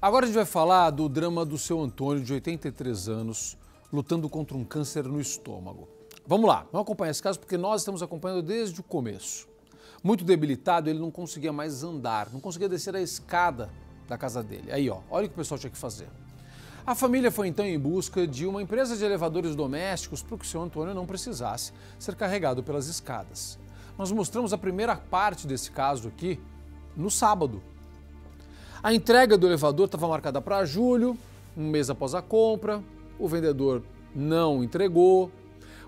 Agora a gente vai falar do drama do seu Antônio, de 83 anos, lutando contra um câncer no estômago. Vamos lá, vamos acompanhar esse caso porque nós estamos acompanhando desde o começo. Muito debilitado, ele não conseguia mais andar, não conseguia descer a escada da casa dele. Aí, ó, olha o que o pessoal tinha que fazer. A família foi então em busca de uma empresa de elevadores domésticos para que o seu Antônio não precisasse ser carregado pelas escadas. Nós mostramos a primeira parte desse caso aqui no sábado, a entrega do elevador estava marcada para julho, um mês após a compra. O vendedor não entregou.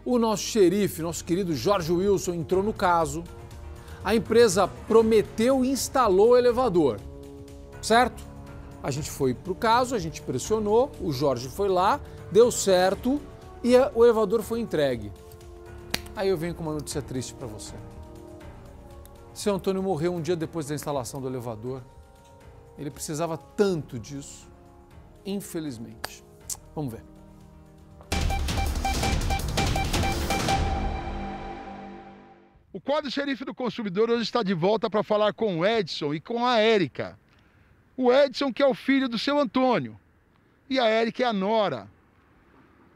O nosso xerife, nosso querido Jorge Wilson, entrou no caso. A empresa prometeu e instalou o elevador, certo? A gente foi para o caso, a gente pressionou, o Jorge foi lá, deu certo e o elevador foi entregue. Aí eu venho com uma notícia triste para você. Seu Antônio morreu um dia depois da instalação do elevador. Ele precisava tanto disso, infelizmente. Vamos ver. O quadro Xerife do Consumidor hoje está de volta para falar com o Edson e com a Érica. O Edson, que é o filho do seu Antônio, e a Érica é a nora.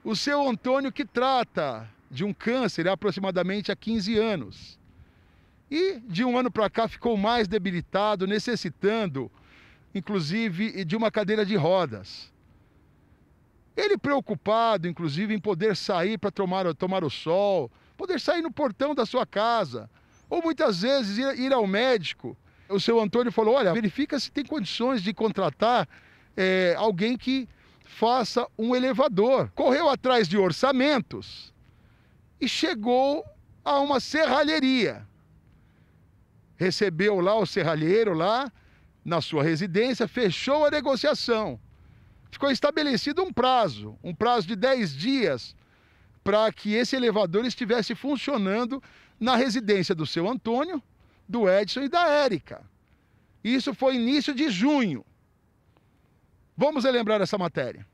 O seu Antônio, que trata de um câncer há aproximadamente há 15 anos. E de um ano para cá ficou mais debilitado, necessitando inclusive de uma cadeira de rodas. Ele preocupado, inclusive, em poder sair para tomar, tomar o sol, poder sair no portão da sua casa, ou muitas vezes ir, ir ao médico. O seu Antônio falou: olha, verifica se tem condições de contratar é, alguém que faça um elevador. Correu atrás de orçamentos e chegou a uma serralheria. Recebeu lá o serralheiro lá, na sua residência, fechou a negociação. Ficou estabelecido um prazo, um prazo de 10 dias, para que esse elevador estivesse funcionando na residência do seu Antônio, do Edson e da Érica. Isso foi início de junho. Vamos relembrar essa matéria.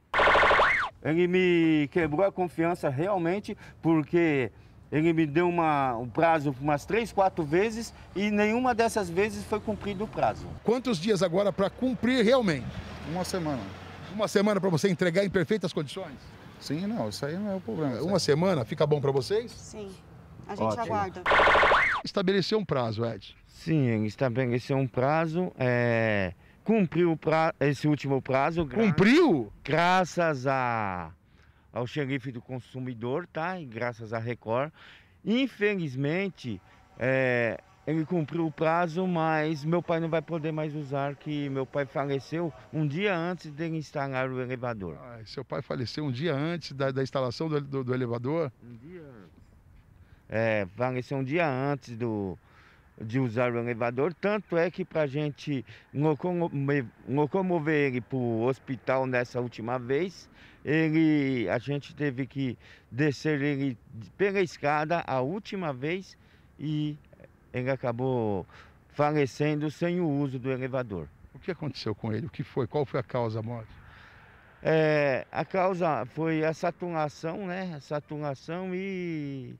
Ele me quebrou a confiança realmente, porque ele me deu uma, um prazo umas três, quatro vezes e nenhuma dessas vezes foi cumprido o prazo. Quantos dias agora para cumprir realmente? Uma semana. Uma semana para você entregar em perfeitas condições? Sim, não, isso aí não é o problema. Uma semana fica bom para vocês? Sim, a gente Ótimo. aguarda. Estabeleceu um prazo, Ed? Sim, ele estabeleceu um prazo, é... cumpriu pra... esse último prazo. Gra... Cumpriu? Graças a ao xerife do consumidor, tá? E graças à Record. Infelizmente, é, ele cumpriu o prazo, mas meu pai não vai poder mais usar, que meu pai faleceu um dia antes de instalar o elevador. Ah, seu pai faleceu um dia antes da, da instalação do, do, do elevador? Um dia. É, faleceu um dia antes do, de usar o elevador, tanto é que para a gente locomover, ele para o hospital nessa última vez, ele, a gente teve que descer ele pela escada a última vez e ele acabou falecendo sem o uso do elevador. O que aconteceu com ele? O que foi? Qual foi a causa da morte? É, a causa foi a saturação, né? A saturação e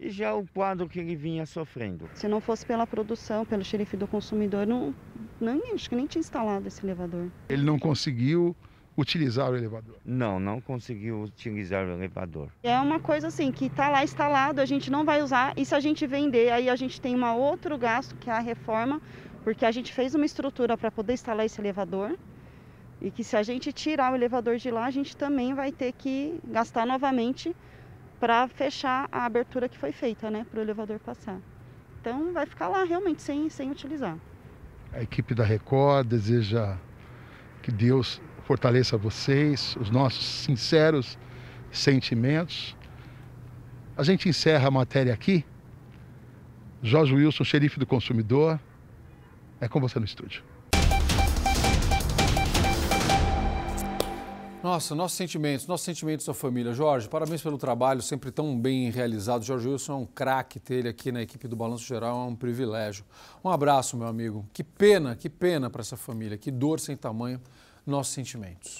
e já o quadro que ele vinha sofrendo. Se não fosse pela produção, pelo xerife do consumidor, não, não, acho que nem tinha instalado esse elevador. Ele não conseguiu utilizar o elevador? Não, não conseguiu utilizar o elevador. É uma coisa assim que está lá instalado, a gente não vai usar e se a gente vender, aí a gente tem um outro gasto que é a reforma, porque a gente fez uma estrutura para poder instalar esse elevador e que se a gente tirar o elevador de lá, a gente também vai ter que gastar novamente para fechar a abertura que foi feita, né, para o elevador passar. Então vai ficar lá realmente sem, sem utilizar. A equipe da Record deseja que Deus fortaleça vocês, os nossos sinceros sentimentos. A gente encerra a matéria aqui. Jorge Wilson, xerife do consumidor, é com você no estúdio. Nossa, nossos sentimentos, nossos sentimentos da família. Jorge, parabéns pelo trabalho, sempre tão bem realizado. Jorge Wilson é um craque ter ele aqui na equipe do Balanço Geral, é um privilégio. Um abraço, meu amigo. Que pena, que pena para essa família, que dor sem tamanho, nossos sentimentos.